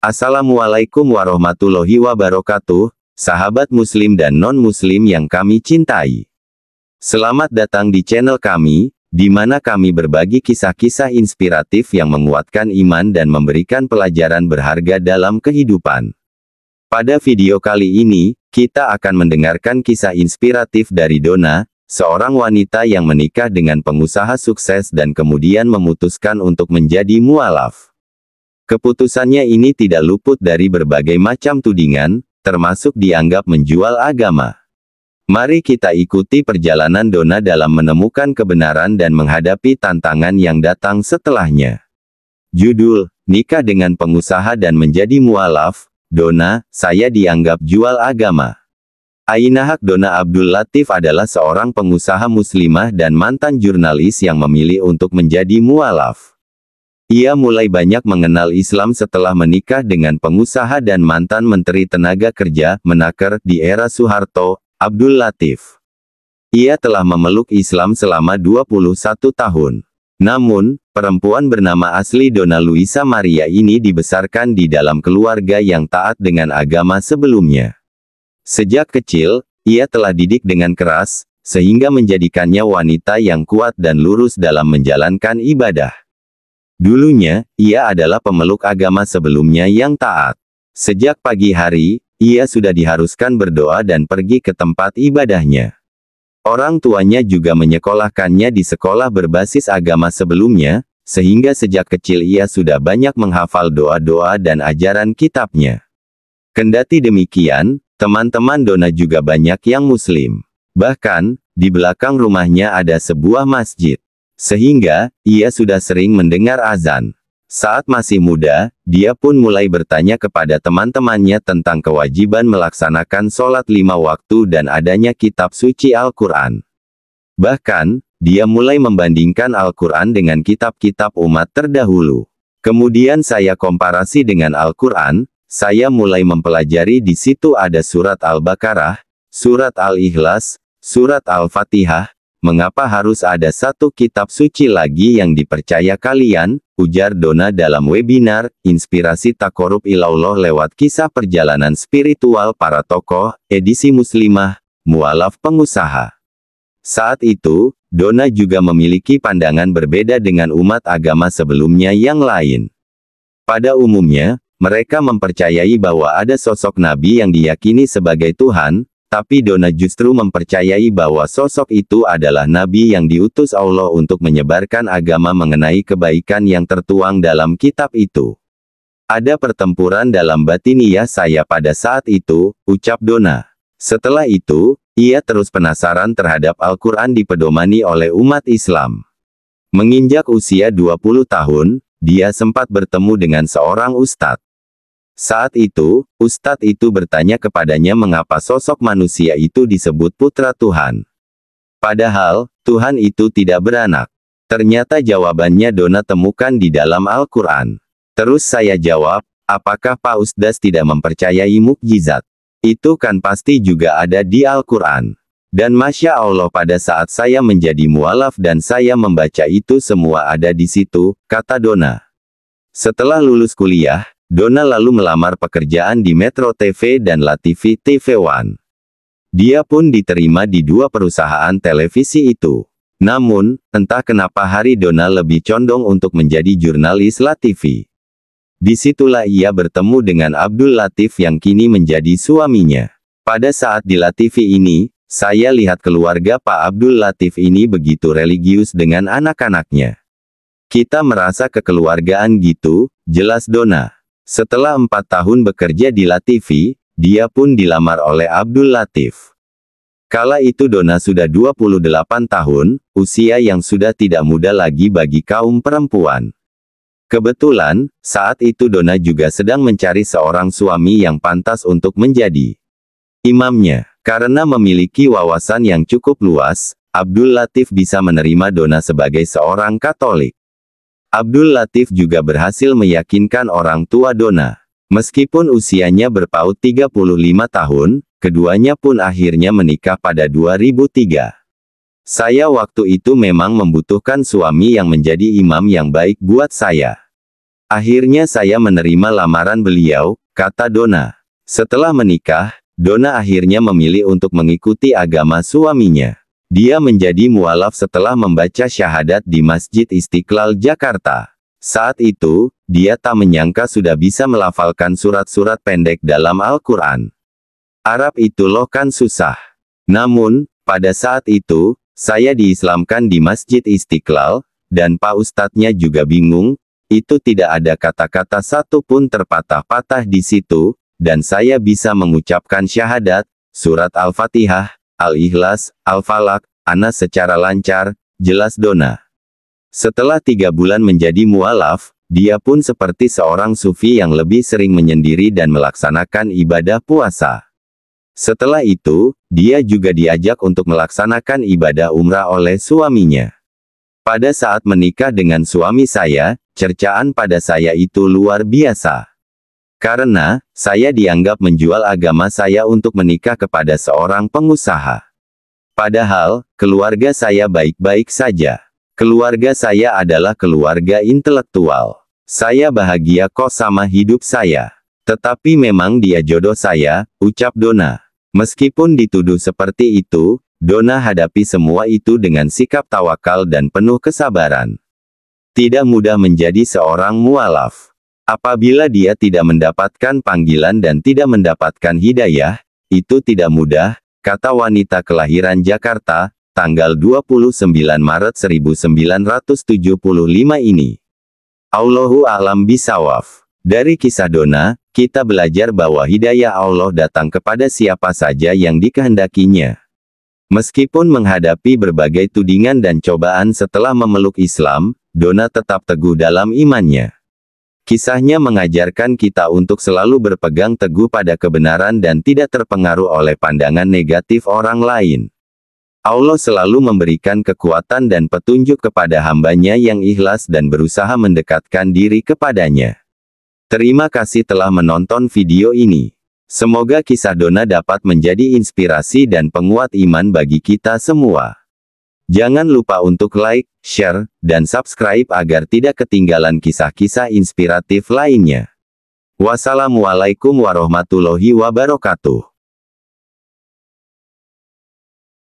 Assalamualaikum warahmatullahi wabarakatuh, sahabat muslim dan non-muslim yang kami cintai. Selamat datang di channel kami, di mana kami berbagi kisah-kisah inspiratif yang menguatkan iman dan memberikan pelajaran berharga dalam kehidupan. Pada video kali ini, kita akan mendengarkan kisah inspiratif dari Dona, seorang wanita yang menikah dengan pengusaha sukses dan kemudian memutuskan untuk menjadi mualaf. Keputusannya ini tidak luput dari berbagai macam tudingan, termasuk dianggap menjual agama. Mari kita ikuti perjalanan Dona dalam menemukan kebenaran dan menghadapi tantangan yang datang setelahnya. Judul, Nikah dengan Pengusaha dan Menjadi Mualaf, Dona, Saya Dianggap Jual Agama. Ainahak Dona Abdul Latif adalah seorang pengusaha muslimah dan mantan jurnalis yang memilih untuk menjadi mualaf. Ia mulai banyak mengenal Islam setelah menikah dengan pengusaha dan mantan Menteri Tenaga Kerja, Menaker, di era Soeharto, Abdul Latif. Ia telah memeluk Islam selama 21 tahun. Namun, perempuan bernama asli Dona Luisa Maria ini dibesarkan di dalam keluarga yang taat dengan agama sebelumnya. Sejak kecil, ia telah didik dengan keras, sehingga menjadikannya wanita yang kuat dan lurus dalam menjalankan ibadah. Dulunya, ia adalah pemeluk agama sebelumnya yang taat. Sejak pagi hari, ia sudah diharuskan berdoa dan pergi ke tempat ibadahnya. Orang tuanya juga menyekolahkannya di sekolah berbasis agama sebelumnya, sehingga sejak kecil ia sudah banyak menghafal doa-doa dan ajaran kitabnya. Kendati demikian, teman-teman Dona juga banyak yang muslim. Bahkan, di belakang rumahnya ada sebuah masjid. Sehingga, ia sudah sering mendengar azan. Saat masih muda, dia pun mulai bertanya kepada teman-temannya tentang kewajiban melaksanakan sholat lima waktu dan adanya kitab suci Al-Quran. Bahkan, dia mulai membandingkan Al-Quran dengan kitab-kitab umat terdahulu. Kemudian saya komparasi dengan Al-Quran, saya mulai mempelajari di situ ada surat Al-Baqarah, surat Al-Ikhlas, surat Al-Fatihah, Mengapa harus ada satu kitab suci lagi yang dipercaya kalian? Ujar Dona dalam webinar, Inspirasi Takorup Ilaullah lewat kisah perjalanan spiritual para tokoh, edisi muslimah, mualaf pengusaha. Saat itu, Dona juga memiliki pandangan berbeda dengan umat agama sebelumnya yang lain. Pada umumnya, mereka mempercayai bahwa ada sosok nabi yang diyakini sebagai Tuhan, tapi Dona justru mempercayai bahwa sosok itu adalah nabi yang diutus Allah untuk menyebarkan agama mengenai kebaikan yang tertuang dalam kitab itu. Ada pertempuran dalam batiniah saya pada saat itu, ucap Dona. Setelah itu, ia terus penasaran terhadap Al-Quran dipedomani oleh umat Islam. Menginjak usia 20 tahun, dia sempat bertemu dengan seorang ustadz. Saat itu, Ustadz itu bertanya kepadanya mengapa sosok manusia itu disebut putra Tuhan. Padahal, Tuhan itu tidak beranak. Ternyata jawabannya Dona temukan di dalam Al-Quran. Terus saya jawab, apakah Pak Ustaz tidak mempercayai mukjizat? Itu kan pasti juga ada di Al-Quran. Dan Masya Allah pada saat saya menjadi mualaf dan saya membaca itu semua ada di situ, kata Dona. Setelah lulus kuliah, Donna lalu melamar pekerjaan di Metro TV dan La TV TV One. Dia pun diterima di dua perusahaan televisi itu. Namun, entah kenapa hari Donna lebih condong untuk menjadi jurnalis La TV. Disitulah ia bertemu dengan Abdul Latif yang kini menjadi suaminya. Pada saat di La TV ini, saya lihat keluarga Pak Abdul Latif ini begitu religius dengan anak-anaknya. Kita merasa kekeluargaan gitu, jelas Dona. Setelah empat tahun bekerja di Latifi, dia pun dilamar oleh Abdul Latif. Kala itu Dona sudah 28 tahun, usia yang sudah tidak muda lagi bagi kaum perempuan. Kebetulan, saat itu Dona juga sedang mencari seorang suami yang pantas untuk menjadi imamnya. Karena memiliki wawasan yang cukup luas, Abdul Latif bisa menerima Dona sebagai seorang Katolik. Abdul Latif juga berhasil meyakinkan orang tua Dona. Meskipun usianya berpaut 35 tahun, keduanya pun akhirnya menikah pada 2003. Saya waktu itu memang membutuhkan suami yang menjadi imam yang baik buat saya. Akhirnya saya menerima lamaran beliau, kata Dona. Setelah menikah, Dona akhirnya memilih untuk mengikuti agama suaminya. Dia menjadi mualaf setelah membaca syahadat di Masjid Istiqlal, Jakarta. Saat itu, dia tak menyangka sudah bisa melafalkan surat-surat pendek dalam Al-Quran. Arab itu loh kan susah. Namun, pada saat itu, saya diislamkan di Masjid Istiqlal, dan Pak Ustadznya juga bingung, itu tidak ada kata-kata satupun terpatah-patah di situ, dan saya bisa mengucapkan syahadat, surat Al-Fatihah, Al-Ikhlas, Al-Falak, Anas secara lancar, jelas Dona. Setelah tiga bulan menjadi mualaf, dia pun seperti seorang sufi yang lebih sering menyendiri dan melaksanakan ibadah puasa. Setelah itu, dia juga diajak untuk melaksanakan ibadah umrah oleh suaminya. Pada saat menikah dengan suami saya, cercaan pada saya itu luar biasa. Karena, saya dianggap menjual agama saya untuk menikah kepada seorang pengusaha. Padahal, keluarga saya baik-baik saja. Keluarga saya adalah keluarga intelektual. Saya bahagia kok sama hidup saya. Tetapi memang dia jodoh saya, ucap Dona. Meskipun dituduh seperti itu, Dona hadapi semua itu dengan sikap tawakal dan penuh kesabaran. Tidak mudah menjadi seorang mualaf. Apabila dia tidak mendapatkan panggilan dan tidak mendapatkan hidayah, itu tidak mudah, kata wanita kelahiran Jakarta, tanggal 29 Maret 1975 ini. Allahu alam bisawaf. Dari kisah Dona, kita belajar bahwa hidayah Allah datang kepada siapa saja yang dikehendakinya. Meskipun menghadapi berbagai tudingan dan cobaan setelah memeluk Islam, Dona tetap teguh dalam imannya. Kisahnya mengajarkan kita untuk selalu berpegang teguh pada kebenaran dan tidak terpengaruh oleh pandangan negatif orang lain. Allah selalu memberikan kekuatan dan petunjuk kepada hambanya yang ikhlas dan berusaha mendekatkan diri kepadanya. Terima kasih telah menonton video ini. Semoga kisah Dona dapat menjadi inspirasi dan penguat iman bagi kita semua. Jangan lupa untuk like, share, dan subscribe agar tidak ketinggalan kisah-kisah inspiratif lainnya. Wassalamualaikum warahmatullahi wabarakatuh.